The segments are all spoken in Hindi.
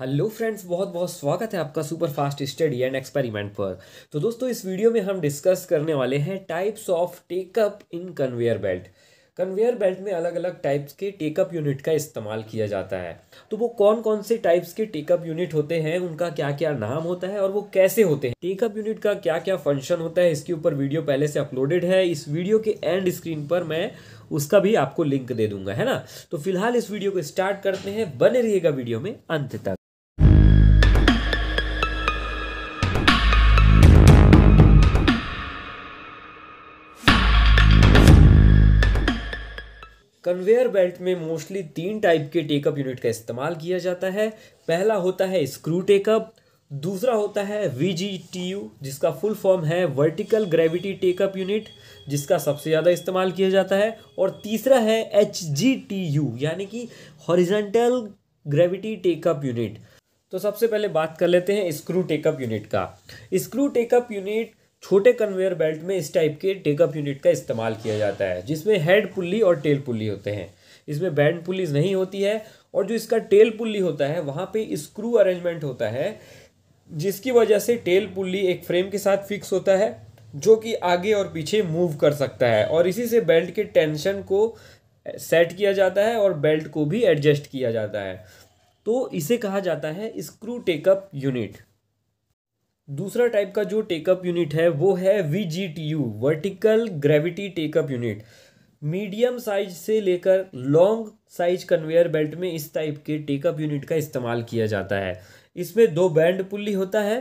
हेलो फ्रेंड्स बहुत बहुत स्वागत है आपका super fast study and experiment पर तो दोस्तों इस वीडियो में हम डिस्कस करने वाले हैं types of takeup in conveyor belt conveyor belt में अलग अलग टाइप्स के टेकअप यूनिट का इस्तेमाल किया जाता है तो वो कौन कौन से टाइप्स के टेकअप यूनिट होते हैं उनका क्या क्या नाम होता है और वो कैसे होते हैं टेकअप यूनिट का क्या क्या फंक्शन होता है इसके ऊपर वीडियो पहले से अपलोडेड है इस वीडियो के एंड स्क्रीन पर मैं उसका भी आपको लिंक दे दूंगा है ना तो फिलहाल इस वीडियो को स्टार्ट करते हैं बने रहिएगा वीडियो में अंत तक कन्वेयर बेल्ट में मोस्टली तीन टाइप के टेकअप यूनिट का इस्तेमाल किया जाता है पहला होता है स्क्रू टेकअप दूसरा होता है वी जी टी यू जिसका फुल फॉर्म है वर्टिकल ग्रेविटी टेकअप यूनिट जिसका सबसे ज़्यादा इस्तेमाल किया जाता है और तीसरा है एच जी टी यू यानी कि हॉरिजेंटल ग्रेविटी टेकअप यूनिट तो सबसे पहले बात कर लेते हैं स्क्रू टेकअप यूनिट का स्क्रू टेकअप यूनिट छोटे कन्वेयर बेल्ट में इस टाइप के टेकअप यूनिट का इस्तेमाल किया जाता है जिसमें हेड पुल्ली और टेल पुल्ली होते हैं इसमें बैंड पुलिस नहीं होती है और जो इसका टेल पुल्ली होता है वहाँ पे स्क्रू अरेंजमेंट होता है जिसकी वजह से टेल पुल्ली एक फ्रेम के साथ फिक्स होता है जो कि आगे और पीछे मूव कर सकता है और इसी से बेल्ट के टेंशन को सेट किया जाता है और बेल्ट को भी एडजस्ट किया जाता है तो इसे कहा जाता है स्क्रू टेकअप यूनिट दूसरा टाइप का जो टेकअप यूनिट है वो है V G T U vertical gravity takeup unit medium size से लेकर लॉन्ग साइज कन्वेयर बेल्ट में इस टाइप के टेकअप यूनिट का इस्तेमाल किया जाता है इसमें दो बैंड पुल्ली होता है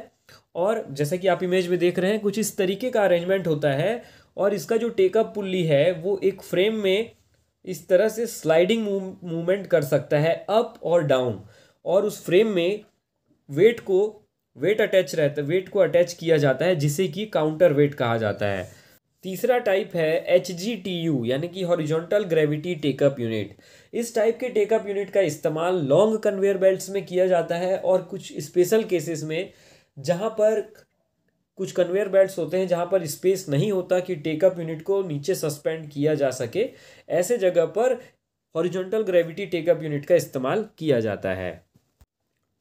और जैसा कि आप इमेज में देख रहे हैं कुछ इस तरीके का अरेंजमेंट होता है और इसका जो टेकअप पुल्ली है वो एक फ्रेम में इस तरह से स्लाइडिंग मूवमेंट कर सकता है अप और डाउन और उस फ्रेम में वेट को वेट अटैच रहता है वेट को अटैच किया जाता है जिसे कि काउंटर वेट कहा जाता है तीसरा टाइप है एच जी टी यू यानी कि हॉरिजॉन्टल ग्रेविटी टेकअप यूनिट इस टाइप के टेकअप यूनिट का इस्तेमाल लॉन्ग कन्वेयर बेल्ट्स में किया जाता है और कुछ स्पेशल केसेस में जहाँ पर कुछ कन्वेयर बेल्ट्स होते हैं जहाँ पर स्पेस नहीं होता कि टेकअप यूनिट को नीचे सस्पेंड किया जा सके ऐसे जगह पर हॉरिजॉन्टल ग्रेविटी टेकअप यूनिट का इस्तेमाल किया जाता है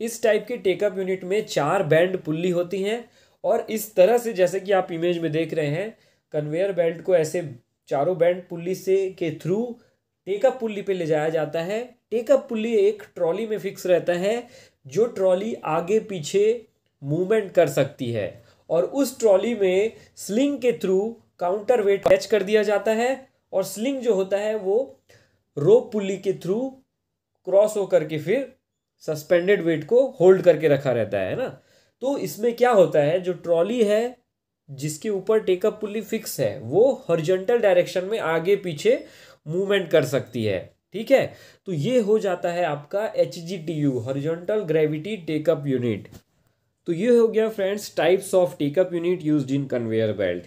इस टाइप के टेकअप यूनिट में चार बैंड पुल्ली होती हैं और इस तरह से जैसे कि आप इमेज में देख रहे हैं कन्वेयर बेल्ट को ऐसे चारों बैंड पुल्ली से के थ्रू टेकअप पुल्ली पे ले जाया जाता है टेकअप पुल्ली एक ट्रॉली में फिक्स रहता है जो ट्रॉली आगे पीछे मूवमेंट कर सकती है और उस ट्रॉली में स्लिंग के थ्रू काउंटर वेट अटैच कर दिया जाता है और स्लिंग जो होता है वो रोप पुल्ली के थ्रू क्रॉस होकर के फिर सस्पेंडेड वेट को होल्ड करके रखा रहता है ना तो इसमें क्या होता है जो ट्रॉली है जिसके ऊपर टेकअप पुली फिक्स है वो हॉरिजॉन्टल डायरेक्शन में आगे पीछे मूवमेंट कर सकती है ठीक है तो ये हो जाता है आपका H G T U horizontal gravity takeup unit तो ये हो गया friends types of takeup unit use in conveyor belt